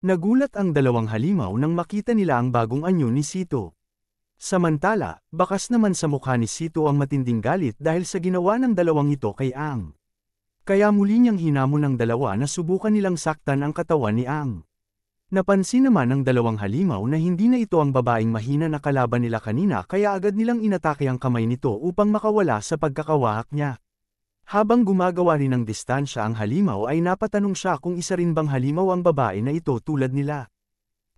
Nagulat ang dalawang halimaw nang makita nila ang bagong anyo ni Sito. Samantala, bakas naman sa mukha ni Sito ang matinding galit dahil sa ginawa ng dalawang ito kay Ang. Kaya muli niyang hinamon ng dalawa na subukan nilang saktan ang katawan ni Ang. Napansin naman ng dalawang halimaw na hindi na ito ang babaeng mahina na kalaban nila kanina kaya agad nilang inatake ang kamay nito upang makawala sa pagkakawahak niya. Habang gumagawa rin ng distansya ang halimaw ay napatanong siya kung isa rin bang halimaw ang babae na ito tulad nila.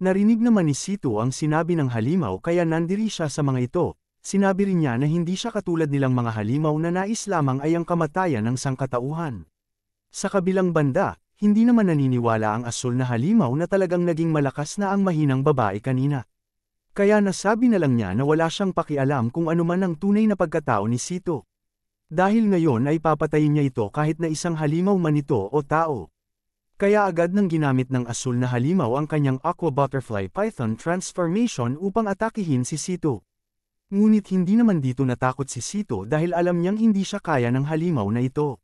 Narinig naman ni Sito ang sinabi ng halimaw kaya nandiri siya sa mga ito, sinabi rin niya na hindi siya katulad nilang mga halimaw na nais lamang ay ang kamatayan ng sangkatauhan. Sa kabilang banda, hindi naman naniniwala ang asul na halimaw na talagang naging malakas na ang mahinang babae kanina. Kaya nasabi na lang niya na wala siyang pakialam kung ano man ang tunay na pagkatao ni Sito. Dahil ngayon ay papatayin niya ito kahit na isang halimaw man ito o tao. Kaya agad nang ginamit ng asul na halimaw ang kanyang Aqua Butterfly Python transformation upang atakihin si Sito. Ngunit hindi naman dito natakot si Sito dahil alam niyang hindi siya kaya ng halimaw na ito.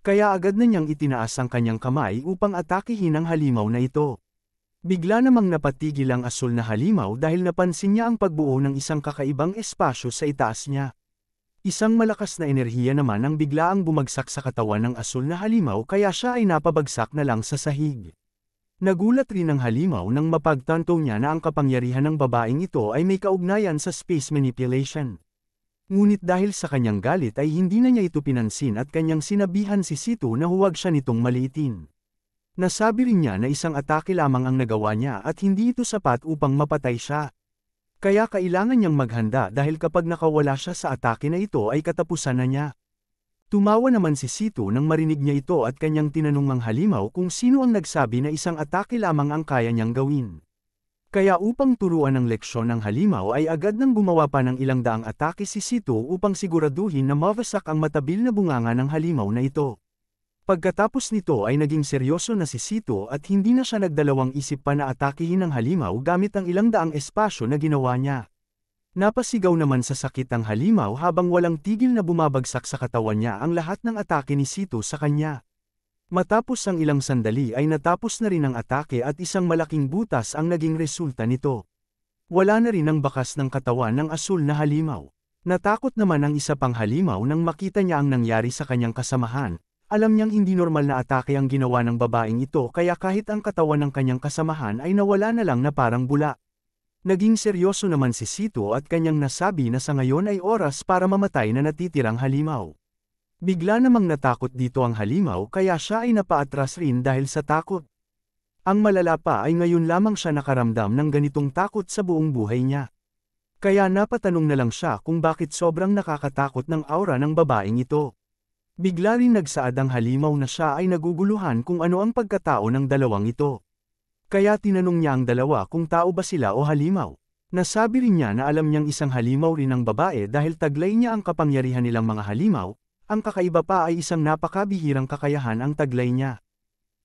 Kaya agad na niyang itinaas ang kanyang kamay upang atakihin ang halimaw na ito. Bigla namang napatigil ang asul na halimaw dahil napansin niya ang pagbuo ng isang kakaibang espasyo sa itaas niya. Isang malakas na enerhiya naman ang biglaang bumagsak sa katawan ng asul na halimaw kaya siya ay napabagsak na lang sa sahig. Nagulat rin ang halimaw nang mapagtanto niya na ang kapangyarihan ng babaeng ito ay may kaugnayan sa space manipulation. Ngunit dahil sa kanyang galit ay hindi na niya ito pinansin at kanyang sinabihan si Situ na huwag siya nitong maliitin. Nasabi rin niya na isang atake lamang ang nagawa niya at hindi ito sapat upang mapatay siya. Kaya kailangan niyang maghanda dahil kapag nakawala siya sa atake na ito ay katapusan na niya. Tumawa naman si Sito nang marinig niya ito at kanyang tinanong ang halimaw kung sino ang nagsabi na isang atake lamang ang kaya niyang gawin. Kaya upang turuan ng leksyon ng halimaw ay agad nang gumawa pa ng ilang daang atake si Sito upang siguraduhin na mawasak ang matabil na bunganga ng halimaw na ito. Pagkatapos nito ay naging seryoso na si Sito at hindi na siya nagdalawang isip pa na atakihin ng halimaw gamit ang ilang daang espasyo na ginawa niya. Napasigaw naman sa sakit ang halimaw habang walang tigil na bumabagsak sa katawan niya ang lahat ng atake ni Sito sa kanya. Matapos ang ilang sandali ay natapos na rin ang atake at isang malaking butas ang naging resulta nito. Wala na rin ang bakas ng katawan ng asul na halimaw. Natakot naman ang isa pang halimaw nang makita niya ang nangyari sa kanyang kasamahan, alam niyang hindi normal na atake ang ginawa ng babaeng ito kaya kahit ang katawan ng kanyang kasamahan ay nawala na lang na parang bula. Naging seryoso naman si Sito at kanyang nasabi na sa ngayon ay oras para mamatay na natitirang halimaw. Bigla namang natakot dito ang halimaw kaya siya ay napaatras rin dahil sa takot. Ang malala pa ay ngayon lamang siya nakaramdam ng ganitong takot sa buong buhay niya. Kaya napatanong na lang siya kung bakit sobrang nakakatakot ng aura ng babaeng ito. Bigla rin nagsaad ang halimaw na siya ay naguguluhan kung ano ang pagkatao ng dalawang ito. Kaya tinanong niya ang dalawa kung tao ba sila o halimaw. Nasabi rin niya na alam niyang isang halimaw rin ang babae dahil taglay niya ang kapangyarihan nilang mga halimaw, ang kakaiba pa ay isang napakabihirang kakayahan ang taglay niya.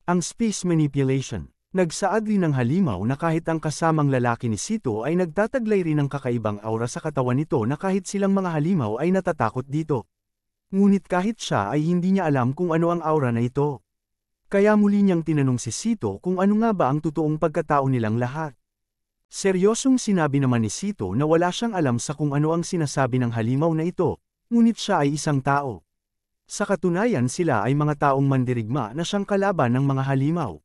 Ang space manipulation. Nagsaad rin ang halimaw na kahit ang kasamang lalaki ni Sito ay nagtataglay rin ng kakaibang aura sa katawan nito na kahit silang mga halimaw ay natatakot dito. Ngunit kahit siya ay hindi niya alam kung ano ang aura na ito. Kaya muli niyang tinanong si Sito kung ano nga ba ang totoong pagkatao nilang lahat. Seryosong sinabi naman ni Sito na wala siyang alam sa kung ano ang sinasabi ng halimaw na ito, ngunit siya ay isang tao. Sa katunayan sila ay mga taong mandirigma na siyang kalaban ng mga halimaw.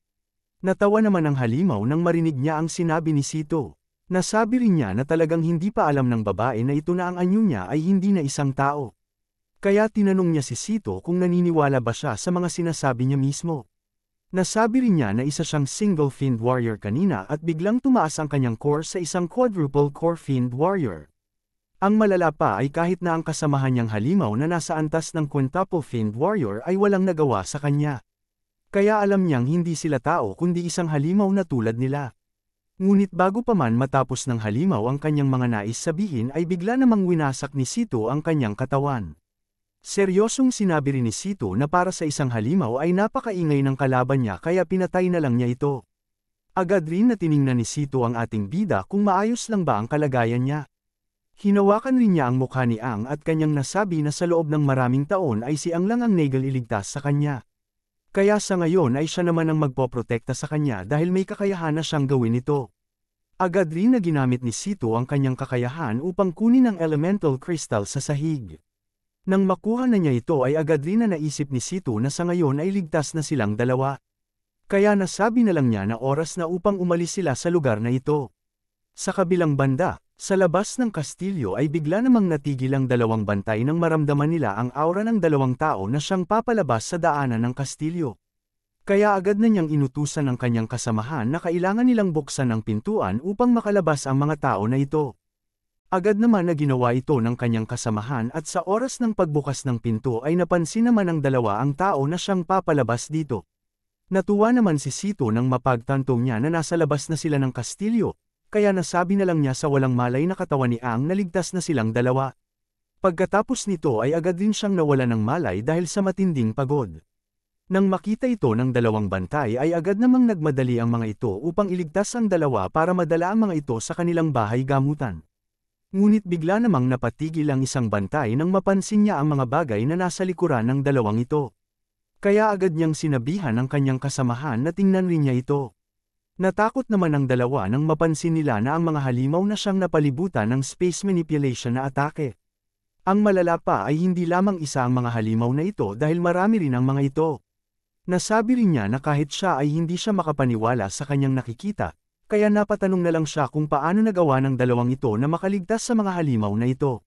Natawa naman ang halimaw nang marinig niya ang sinabi ni Sito. Nasabi rin niya na talagang hindi pa alam ng babae na ito na ang anyo niya ay hindi na isang tao. Kaya tinanong niya si Sito kung naniniwala ba siya sa mga sinasabi niya mismo. Nasabi rin niya na isa siyang single finned warrior kanina at biglang tumaas ang kanyang core sa isang quadruple core finned warrior. Ang malala pa ay kahit na ang kasamahan niyang halimaw na nasa antas ng quintuple finned warrior ay walang nagawa sa kanya. Kaya alam niyang hindi sila tao kundi isang halimaw na tulad nila. Ngunit bago pa man matapos ng halimaw ang kanyang mga nais sabihin ay bigla namang winasak ni Sito ang kanyang katawan. Seryosong sinabi rin ni Sito na para sa isang halimaw ay napakaingay ng kalaban niya kaya pinatay na lang niya ito. Agad rin na tiningnan ni Sito ang ating bida kung maayos lang ba ang kalagayan niya. Hinawakan rin niya ang mukha ni Ang at kanyang nasabi na sa loob ng maraming taon ay si Ang lang ang Nagel iligtas sa kanya. Kaya sa ngayon ay siya naman ang magpoprotekta sa kanya dahil may kakayahan na siyang gawin ito. Agad rin na ginamit ni Sito ang kanyang kakayahan upang kunin ang elemental crystal sa sahig. Nang makuha na niya ito ay agad rin na naisip ni Situ na sa ngayon ay ligtas na silang dalawa. Kaya nasabi na lang niya na oras na upang umalis sila sa lugar na ito. Sa kabilang banda, sa labas ng kastilyo ay bigla namang natigil ang dalawang bantay nang maramdaman nila ang aura ng dalawang tao na siyang papalabas sa daanan ng kastilyo. Kaya agad na niyang inutusan ang kanyang kasamahan na kailangan nilang buksan ang pintuan upang makalabas ang mga tao na ito. Agad naman na ginawa ito ng kanyang kasamahan at sa oras ng pagbukas ng pinto ay napansin naman ng dalawa ang tao na siyang papalabas dito. Natuwa naman si Sito nang mapagtantong niya na nasa labas na sila ng kastilyo, kaya nasabi na lang niya sa walang malay na katawan ni Ang na naligtas na silang dalawa. Pagkatapos nito ay agad din siyang nawala ng malay dahil sa matinding pagod. Nang makita ito ng dalawang bantay ay agad namang nagmadali ang mga ito upang iligtas ang dalawa para madala ang mga ito sa kanilang bahay gamutan. Ngunit bigla namang napatigil ang isang bantay nang mapansin niya ang mga bagay na nasa likuran ng dalawang ito. Kaya agad niyang sinabihan ang kanyang kasamahan na tingnan rin niya ito. Natakot naman ang dalawa nang mapansin nila na ang mga halimaw na siyang napalibutan ng space manipulation na atake. Ang malala pa ay hindi lamang isa ang mga halimaw na ito dahil marami rin ang mga ito. Nasabi rin niya na kahit siya ay hindi siya makapaniwala sa kanyang nakikita, kaya napatanong na lang siya kung paano nagawa ng dalawang ito na makaligtas sa mga halimaw na ito.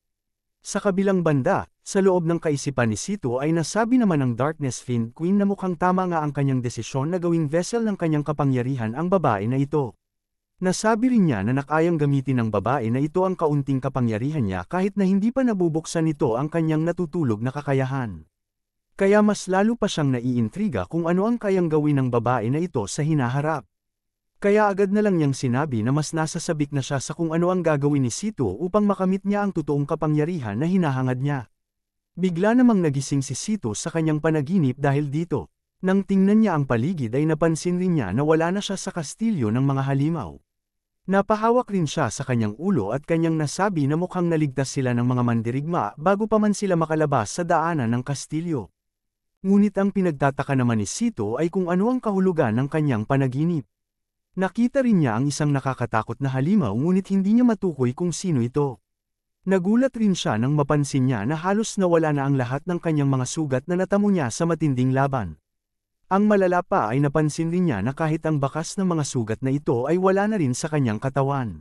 Sa kabilang banda, sa loob ng kaisipan ni Sito ay nasabi naman ng Darkness Fiend Queen na mukhang tama nga ang kanyang desisyon na gawing vessel ng kanyang kapangyarihan ang babae na ito. Nasabi rin niya na nakayang gamitin ng babae na ito ang kaunting kapangyarihan niya kahit na hindi pa nabubuksan nito ang kanyang natutulog na kakayahan. Kaya mas lalo pa siyang naiintriga kung ano ang kayang gawin ng babae na ito sa hinaharap. Kaya agad na lang niyang sinabi na mas nasa na siya sa kung ano ang gagawin ni Sito upang makamit niya ang totoong kapangyarihan na hinahangad niya. Bigla namang nagising si Sito sa kanyang panaginip dahil dito. Nang tingnan niya ang paligid ay napansin rin niya na wala na siya sa kastilyo ng mga halimaw. Napahawak rin siya sa kanyang ulo at kanyang nasabi na mukhang naligtas sila ng mga mandirigma bago pa man sila makalabas sa daanan ng kastilyo. Ngunit ang pinagtataka naman ni Sito ay kung ano ang kahulugan ng kanyang panaginip. Nakita rin niya ang isang nakakatakot na halimaw ngunit hindi niya matukoy kung sino ito. Nagulat rin siya nang mapansin niya na halos nawala na ang lahat ng kanyang mga sugat na natamo niya sa matinding laban. Ang malala pa ay napansin rin niya na kahit ang bakas ng mga sugat na ito ay wala na rin sa kanyang katawan.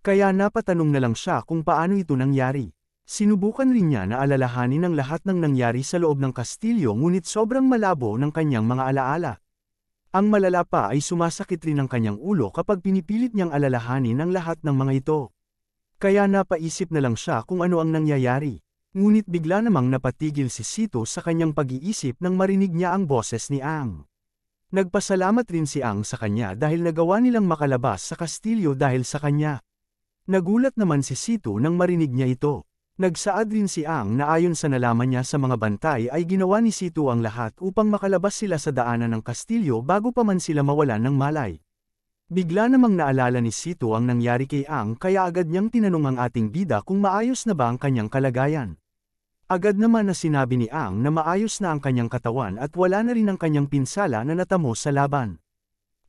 Kaya napatanong na lang siya kung paano ito nangyari. Sinubukan rin niya na alalahanin ang lahat ng nangyari sa loob ng kastilyo ngunit sobrang malabo ng kanyang mga alaala. Ang malala pa ay sumasakit rin ang kanyang ulo kapag pinipilit niyang alalahanin ang lahat ng mga ito. Kaya napaisip na lang siya kung ano ang nangyayari. Ngunit bigla namang napatigil si Sito sa kanyang pag-iisip nang marinig niya ang boses ni Ang. Nagpasalamat rin si Ang sa kanya dahil nagawa nilang makalabas sa kastilyo dahil sa kanya. Nagulat naman si Sito nang marinig niya ito. Nagsaad rin si Ang na ayon sa nalaman niya sa mga bantay ay ginawa ni Situ ang lahat upang makalabas sila sa daanan ng kastilyo bago pa man sila mawalan ng malay. Bigla namang naalala ni Situ ang nangyari kay Ang kaya agad niyang tinanong ang ating bida kung maayos na ba ang kanyang kalagayan. Agad naman na sinabi ni Ang na maayos na ang kanyang katawan at wala na rin ang kanyang pinsala na natamo sa laban.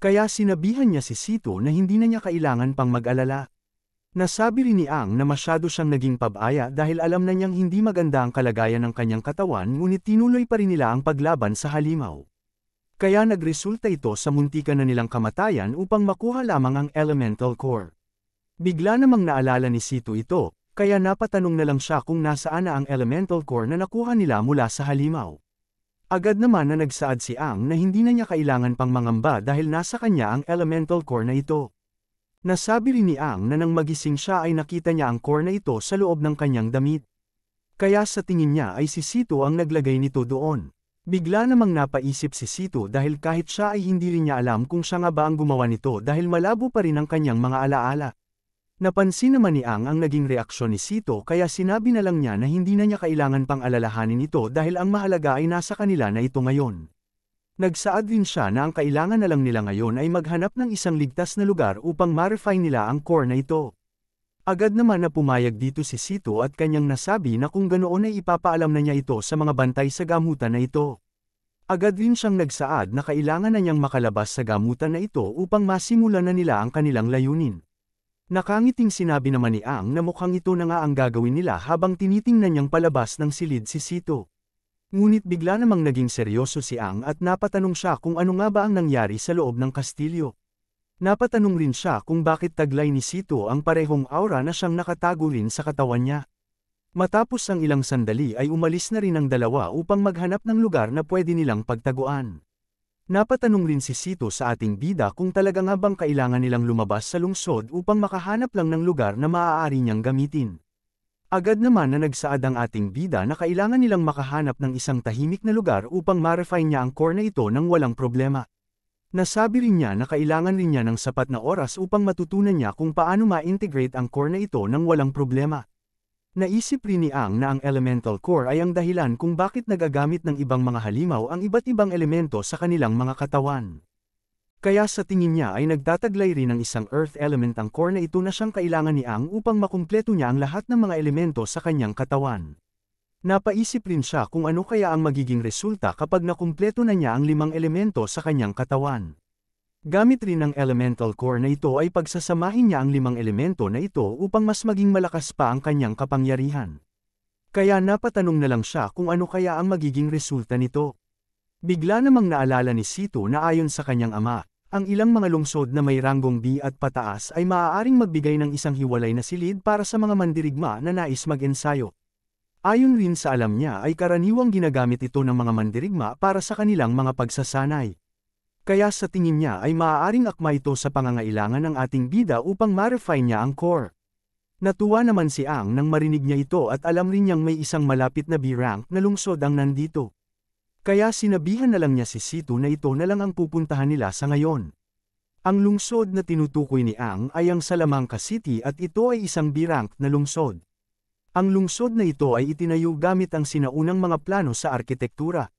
Kaya sinabihan niya si Sito na hindi na niya kailangan pang mag-alala. Nasabi rin ni Ang na masyado siyang naging pabaya dahil alam na niyang hindi maganda ang kalagayan ng kanyang katawan ngunit tinuloy pa rin nila ang paglaban sa halimaw. Kaya nagresulta ito sa muntikan na nilang kamatayan upang makuha lamang ang elemental core. Bigla namang naalala ni Sito ito, kaya napatanong na lang siya kung nasaan na ang elemental core na nakuha nila mula sa halimaw. Agad naman na nagsaad si Ang na hindi na niya kailangan pang mangamba dahil nasa kanya ang elemental core na ito. Nasabi rin ni Ang na nang magising siya ay nakita niya ang core na ito sa loob ng kanyang damit. Kaya sa tingin niya ay si Sito ang naglagay nito doon. Bigla namang napaisip si Sito dahil kahit siya ay hindi rin niya alam kung siya nga ba ang gumawa nito dahil malabo pa rin ang kanyang mga alaala. Napansin naman ni Ang ang naging reaksyon ni Sito kaya sinabi na lang niya na hindi na niya kailangan pang alalahanin ito dahil ang mahalaga ay nasa kanila na ito ngayon. Nagsaad din siya na ang kailangan na lang nila ngayon ay maghanap ng isang ligtas na lugar upang ma-refine nila ang core na ito. Agad naman na pumayag dito si Sito at kanyang nasabi na kung ganoon ay ipapaalam na niya ito sa mga bantay sa gamutan na ito. Agad din siyang nagsaad na kailangan na niyang makalabas sa gamutan na ito upang masimulan na nila ang kanilang layunin. Nakangiting sinabi naman ni Ang na mukhang ito na nga ang gagawin nila habang tinitingnan niyang palabas ng silid si Sito. Ngunit bigla namang naging seryoso si Ang at napatanong siya kung ano nga ba ang nangyari sa loob ng kastilyo. Napatanong rin siya kung bakit taglay ni Sito ang parehong aura na siyang nakatago rin sa katawan niya. Matapos ang ilang sandali ay umalis na rin ang dalawa upang maghanap ng lugar na pwede nilang pagtaguan. Napatanong rin si Sito sa ating bida kung talaga nga bang kailangan nilang lumabas sa lungsod upang makahanap lang ng lugar na maaari niyang gamitin. Agad naman na nagsaad ang ating bida na kailangan nilang makahanap ng isang tahimik na lugar upang ma-refine niya ang core na ito nang walang problema. Nasabi rin niya na kailangan rin niya ng sapat na oras upang matutunan niya kung paano ma-integrate ang core na ito nang walang problema. Naisip rin ni Ang na ang elemental core ay ang dahilan kung bakit nagagamit ng ibang mga halimaw ang iba't ibang elemento sa kanilang mga katawan. Kaya sa tingin niya ay nagtataglay rin ng isang earth element ang core na ito na siyang kailangan ni Ang upang makumpleto niya ang lahat ng mga elemento sa kanyang katawan. Napaisip rin siya kung ano kaya ang magiging resulta kapag nakumpleto na niya ang limang elemento sa kanyang katawan. Gamit rin ang elemental core na ito ay pagsasamahin niya ang limang elemento na ito upang mas maging malakas pa ang kanyang kapangyarihan. Kaya napatanong na lang siya kung ano kaya ang magiging resulta nito. Bigla namang naalala ni Sito na ayon sa kanyang ama, ang ilang mga lungsod na may ranggong B at pataas ay maaaring magbigay ng isang hiwalay na silid para sa mga mandirigma na nais mag-ensayo. Ayon rin sa alam niya ay karaniwang ginagamit ito ng mga mandirigma para sa kanilang mga pagsasanay. Kaya sa tingin niya ay maaaring akma ito sa pangangailangan ng ating bida upang ma-refine niya ang core. Natuwa naman si Ang nang marinig niya ito at alam rin niyang may isang malapit na B-rank na lungsod ang nandito. Kaya sinabihan na lang niya si Sito na ito na lang ang pupuntahan nila sa ngayon. Ang lungsod na tinutukoy ni Ang ay ang Salamanca City at ito ay isang birank na lungsod. Ang lungsod na ito ay itinayo gamit ang sinaunang mga plano sa arkitektura.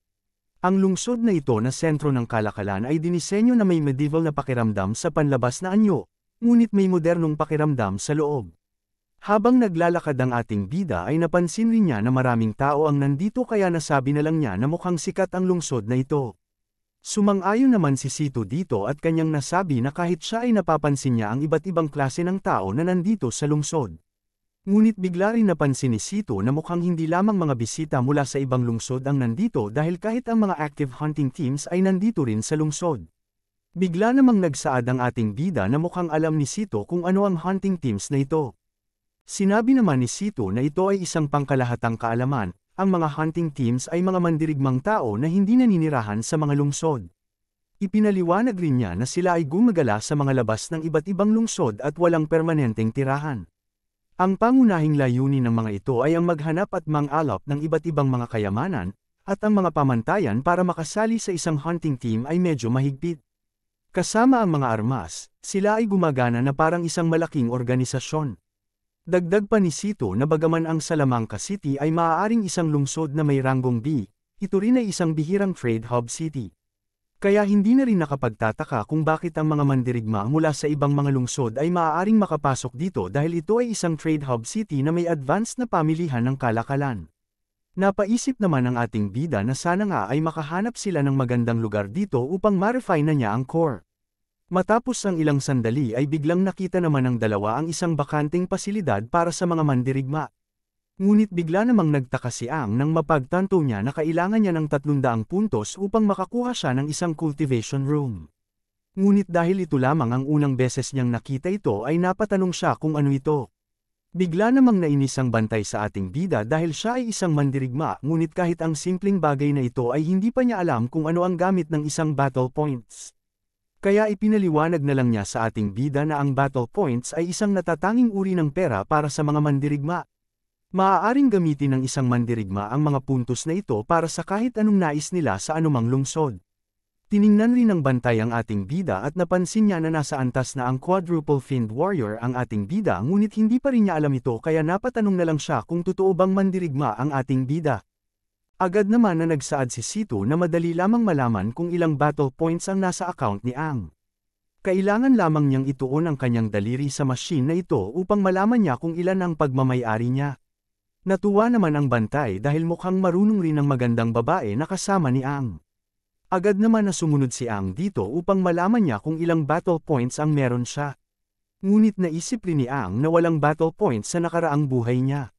Ang lungsod na ito na sentro ng kalakalan ay dinisenyo na may medieval na pakiramdam sa panlabas na anyo, ngunit may modernong pakiramdam sa loob. Habang naglalakad ang ating bida ay napansin rin niya na maraming tao ang nandito kaya nasabi na lang niya na mukhang sikat ang lungsod na ito. Sumang-ayon naman si Sito dito at kanyang nasabi na kahit siya ay napapansin niya ang iba't ibang klase ng tao na nandito sa lungsod. Ngunit bigla rin napansin ni Sito na mukhang hindi lamang mga bisita mula sa ibang lungsod ang nandito dahil kahit ang mga active hunting teams ay nandito rin sa lungsod. Bigla namang nagsaad ang ating bida na mukhang alam ni Sito kung ano ang hunting teams na ito. Sinabi naman ni Sito na ito ay isang pangkalahatang kaalaman, ang mga hunting teams ay mga mandirigmang tao na hindi naninirahan sa mga lungsod. Ipinaliwanag rin niya na sila ay gumagala sa mga labas ng iba't ibang lungsod at walang permanenteng tirahan. Ang pangunahing layunin ng mga ito ay ang maghanap at mangalap ng iba't ibang mga kayamanan, at ang mga pamantayan para makasali sa isang hunting team ay medyo mahigpit. Kasama ang mga armas, sila ay gumagana na parang isang malaking organisasyon. Dagdag pa ni Sito na bagaman ang Salamanca City ay maaaring isang lungsod na may ranggong B, ito rin ay isang bihirang trade hub city. Kaya hindi na rin nakapagtataka kung bakit ang mga mandirigma mula sa ibang mga lungsod ay maaaring makapasok dito dahil ito ay isang trade hub city na may advanced na pamilihan ng kalakalan. Napaisip naman ang ating bida na sana nga ay makahanap sila ng magandang lugar dito upang ma-refine na niya ang core. Matapos ang ilang sandali ay biglang nakita naman ng dalawa ang isang bakanting pasilidad para sa mga mandirigma. Ngunit bigla namang nagtaka si Ang nang mapagtanto niya na kailangan niya ng 300 puntos upang makakuha siya ng isang cultivation room. Ngunit dahil ito lamang ang unang beses niyang nakita ito ay napatanong siya kung ano ito. Bigla namang nainis ang bantay sa ating bida dahil siya ay isang mandirigma ngunit kahit ang simpleng bagay na ito ay hindi pa niya alam kung ano ang gamit ng isang battle points. Kaya ipinaliwanag na lang niya sa ating bida na ang battle points ay isang natatanging uri ng pera para sa mga mandirigma. Maaaring gamitin ng isang mandirigma ang mga puntos na ito para sa kahit anong nais nila sa anumang lungsod. Tiningnan rin ng bantay ang ating bida at napansin niya na nasa antas na ang quadruple finned warrior ang ating bida ngunit hindi pa rin niya alam ito kaya napatanong na lang siya kung totoo bang mandirigma ang ating bida. Agad naman na nagsaad si Sito na madali lamang malaman kung ilang battle points ang nasa account ni Ang. Kailangan lamang niyang ituon ang kanyang daliri sa machine na ito upang malaman niya kung ilan ang pagmamayari niya. Natuwa naman ang bantay dahil mukhang marunong rin ang magandang babae na kasama ni Ang. Agad naman na sumunod si Ang dito upang malaman niya kung ilang battle points ang meron siya. Ngunit naisip rin ni Ang na walang battle points sa nakaraang buhay niya.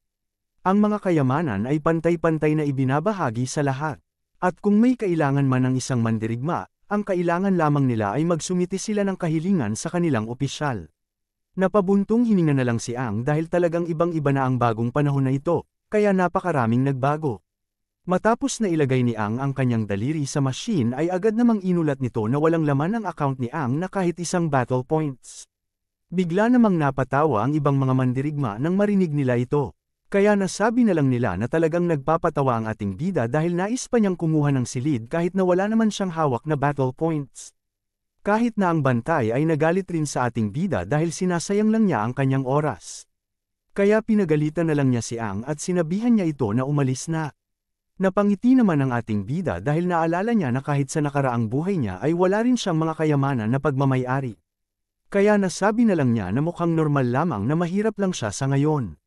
Ang mga kayamanan ay pantay-pantay na ibinabahagi sa lahat. At kung may kailangan man ng isang mandirigma, ang kailangan lamang nila ay magsumiti sila ng kahilingan sa kanilang opisyal. Napabuntong hininga na lang si Ang dahil talagang ibang-iba na ang bagong panahon na ito, kaya napakaraming nagbago. Matapos na ilagay ni Ang ang kanyang daliri sa machine ay agad namang inulat nito na walang laman ang account ni Ang na kahit isang battle points. Bigla namang napatawa ang ibang mga mandirigma nang marinig nila ito. Kaya nasabi na lang nila na talagang nagpapatawa ang ating bida dahil nais pa niyang kumuha ng silid kahit na wala naman siyang hawak na battle points. Kahit na ang bantay ay nagalit rin sa ating bida dahil sinasayang lang niya ang kanyang oras. Kaya pinagalitan na lang niya si Ang at sinabihan niya ito na umalis na. Napangiti naman ang ating bida dahil naalala niya na kahit sa nakaraang buhay niya ay wala rin siyang mga kayamanan na pagmamayari. Kaya nasabi na lang niya na mukhang normal lamang na mahirap lang siya sa ngayon.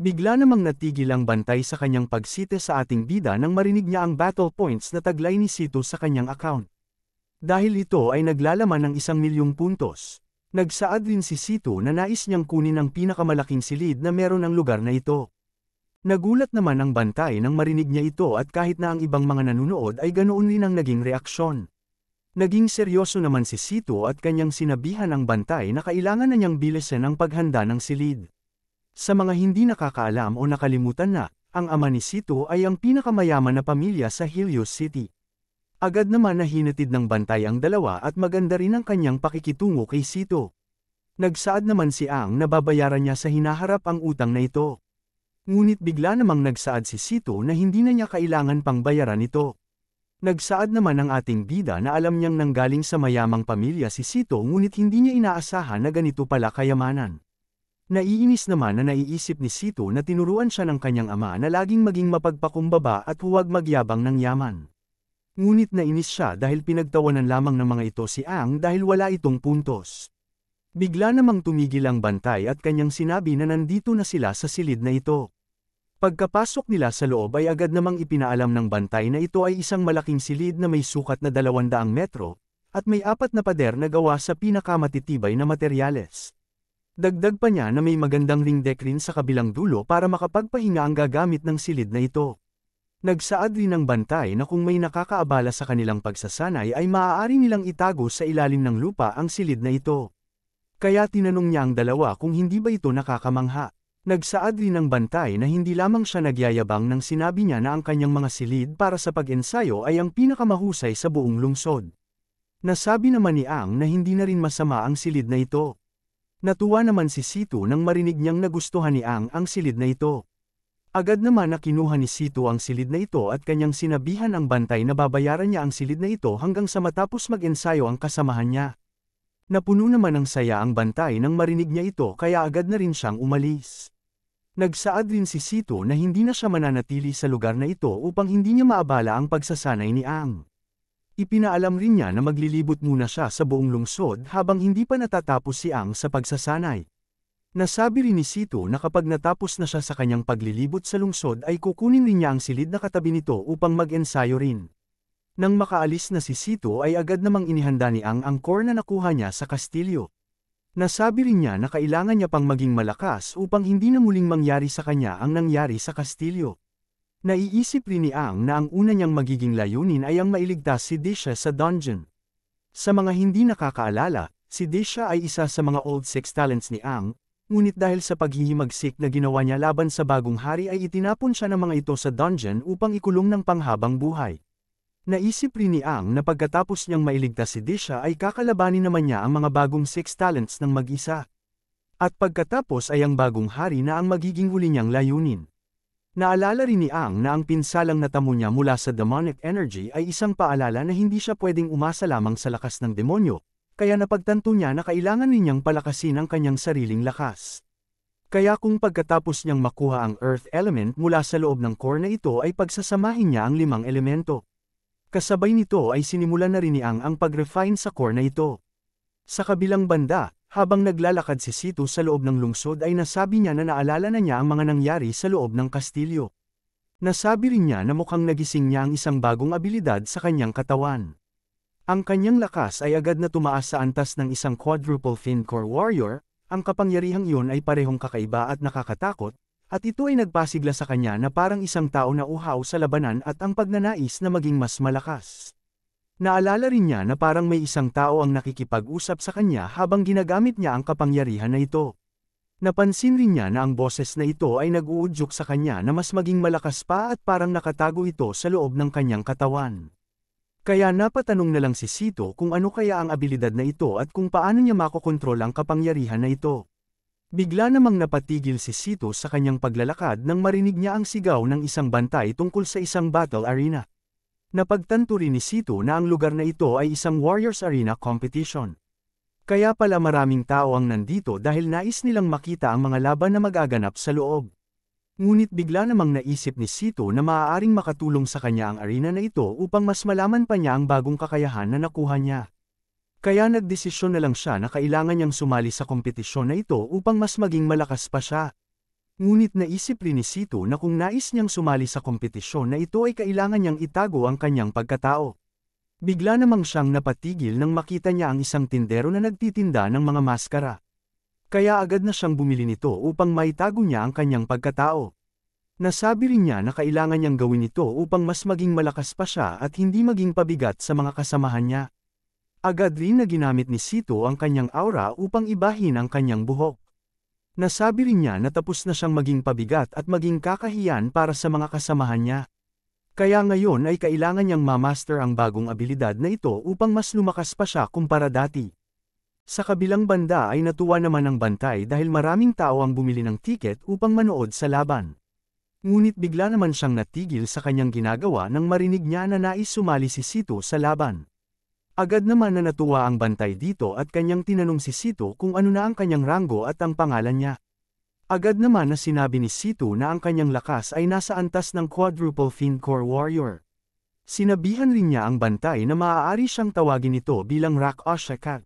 Bigla namang natigil ang bantay sa kanyang pagsite sa ating bida nang marinig niya ang battle points na taglay ni Sito sa kanyang account. Dahil ito ay naglalaman ng isang milyong puntos. Nagsaad rin si Sito na nais niyang kunin ang pinakamalaking silid na meron ang lugar na ito. Nagulat naman ang bantay nang marinig niya ito at kahit na ang ibang mga nanonood ay ganoon rin ang naging reaksyon. Naging seryoso naman si Sito at kanyang sinabihan ang bantay na kailangan na niyang bilisan ang paghanda ng silid. Sa mga hindi nakakaalam o nakalimutan na, ang ama ni Sito ay ang pinakamayaman na pamilya sa Helios City. Agad naman na hinatid ng bantay ang dalawa at maganda rin ang kanyang pakikitungo kay Sito. Nagsaad naman si Ang na babayaran niya sa hinaharap ang utang na ito. Ngunit bigla namang nagsaad si Sito na hindi na niya kailangan pang bayaran ito. Nagsaad naman ang ating bida na alam niyang nanggaling sa mayamang pamilya si Sito ngunit hindi niya inaasahan na ganito pala kayamanan. Naiinis naman na naiisip ni Sito na tinuruan siya ng kanyang ama na laging maging mapagpakumbaba at huwag magyabang ng yaman. Ngunit nainis siya dahil pinagtawanan lamang ng mga ito si Ang dahil wala itong puntos. Bigla namang tumigil ang bantay at kanyang sinabi na nandito na sila sa silid na ito. Pagkapasok nila sa loob ay agad namang ipinaalam ng bantay na ito ay isang malaking silid na may sukat na 200 metro, at may apat na pader na gawa sa pinakamatitibay na materyales. Dagdag pa niya na may magandang ring deck rin sa kabilang dulo para makapagpahinga ang gagamit ng silid na ito. Nagsaad rin ang bantay na kung may nakakaabala sa kanilang pagsasanay ay maaari nilang itago sa ilalim ng lupa ang silid na ito. Kaya tinanong niya ang dalawa kung hindi ba ito nakakamangha. Nagsaad rin ang bantay na hindi lamang siya nagyayabang nang sinabi niya na ang kanyang mga silid para sa pag-ensayo ay ang pinakamahusay sa buong lungsod. Nasabi naman ni Ang na hindi na rin masama ang silid na ito. Natuwa naman si Sito nang marinig niyang nagustuhan ni Ang ang silid na ito. Agad naman na kinuha ni Sito ang silid na ito at kanyang sinabihan ang bantay na babayaran niya ang silid na ito hanggang sa matapos mag-ensayo ang kasamahan niya. Napuno naman ng saya ang bantay nang marinig niya ito kaya agad na rin siyang umalis. Nagsaad rin si Sito na hindi na siya mananatili sa lugar na ito upang hindi niya maabala ang pagsasanay ni Ang. Ipinaalam rin niya na maglilibot muna siya sa buong lungsod habang hindi pa natatapos si Ang sa pagsasanay. Nasabi rin ni Sito na kapag natapos na siya sa kanyang paglilibot sa lungsod ay kukunin rin niya ang silid na katabi nito upang mag-ensayo rin. Nang makaalis na si Sito ay agad namang inihanda ni Ang ang core na nakuha niya sa kastilyo. Nasabi rin niya na kailangan niya pang maging malakas upang hindi na muling mangyari sa kanya ang nangyari sa kastilyo. Naiisip rin ni Ang na ang una niyang magiging layunin ay ang mailigtas si Disha sa dungeon. Sa mga hindi nakakaalala, si Disha ay isa sa mga old six talents ni Ang, ngunit dahil sa paghihimagsik na ginawa niya laban sa bagong hari ay itinapon siya ng mga ito sa dungeon upang ikulong ng panghabang buhay. Naisip rin ni Ang na pagkatapos niyang mailigtas si Disha ay kakalabanin naman niya ang mga bagong six talents ng mag-isa. At pagkatapos ay ang bagong hari na ang magiging huli niyang layunin. Naalala rin ni Ang na ang pinsalang natamo niya mula sa demonic energy ay isang paalala na hindi siya pwedeng umasa lamang sa lakas ng demonyo, kaya napagtanto niya na kailangan niyang palakasin ang kanyang sariling lakas. Kaya kung pagkatapos niyang makuha ang earth element mula sa loob ng core na ito ay pagsasamahin niya ang limang elemento. Kasabay nito ay sinimulan na rin ni Ang ang pag-refine sa core na ito. Sa kabilang banda, habang naglalakad si Sito sa loob ng lungsod ay nasabi niya na naalala na niya ang mga nangyari sa loob ng kastilyo. Nasabi rin niya na mukhang nagising niya ang isang bagong abilidad sa kanyang katawan. Ang kanyang lakas ay agad na tumaas sa antas ng isang quadruple fin core warrior, ang kapangyarihang iyon ay parehong kakaiba at nakakatakot, at ito ay nagpasigla sa kanya na parang isang tao na uhaw sa labanan at ang pagnanais na maging mas malakas. Naalala rin niya na parang may isang tao ang nakikipag-usap sa kanya habang ginagamit niya ang kapangyarihan na ito. Napansin rin niya na ang boses na ito ay nag-uudyok sa kanya na mas maging malakas pa at parang nakatago ito sa loob ng kanyang katawan. Kaya napatanong na lang si Sito kung ano kaya ang abilidad na ito at kung paano niya makokontrol ang kapangyarihan na ito. Bigla namang napatigil si Sito sa kanyang paglalakad nang marinig niya ang sigaw ng isang bantay tungkol sa isang battle arena. Napagtanto rin ni Sito na ang lugar na ito ay isang Warriors Arena competition. Kaya pala maraming tao ang nandito dahil nais nilang makita ang mga laban na magaganap sa loob. Ngunit bigla namang naisip ni Sito na maaaring makatulong sa kanya ang arena na ito upang mas malaman pa niya ang bagong kakayahan na nakuha niya. Kaya nagdesisyon na lang siya na kailangan niyang sumali sa kompetisyon na ito upang mas maging malakas pa siya. Ngunit naisip rin ni Sito na kung nais niyang sumali sa kompetisyon na ito ay kailangan niyang itago ang kanyang pagkatao. Bigla namang siyang napatigil nang makita niya ang isang tindero na nagtitinda ng mga maskara. Kaya agad na siyang bumili nito upang maitago niya ang kanyang pagkatao. Nasabi rin niya na kailangan niyang gawin ito upang mas maging malakas pa siya at hindi maging pabigat sa mga kasamahan niya. Agad rin na ginamit ni Sito ang kanyang aura upang ibahin ang kanyang buhok. Nasabi rin niya na tapos na siyang maging pabigat at maging kakahiyan para sa mga kasamahan niya. Kaya ngayon ay kailangan niyang mamaster ang bagong abilidad na ito upang mas lumakas pa siya kumpara dati. Sa kabilang banda ay natuwa naman ang bantay dahil maraming tao ang bumili ng tiket upang manood sa laban. Ngunit bigla naman siyang natigil sa kanyang ginagawa nang marinig niya na nais sumali si Sito sa laban. Agad naman na natuwa ang bantay dito at kanyang tinanong si Sito kung ano na ang kanyang ranggo at ang pangalan niya. Agad naman na sinabi ni Sito na ang kanyang lakas ay nasa antas ng Quadruple fin Core Warrior. Sinabihan rin niya ang bantay na maaari siyang tawagin ito bilang Rak Oshakat.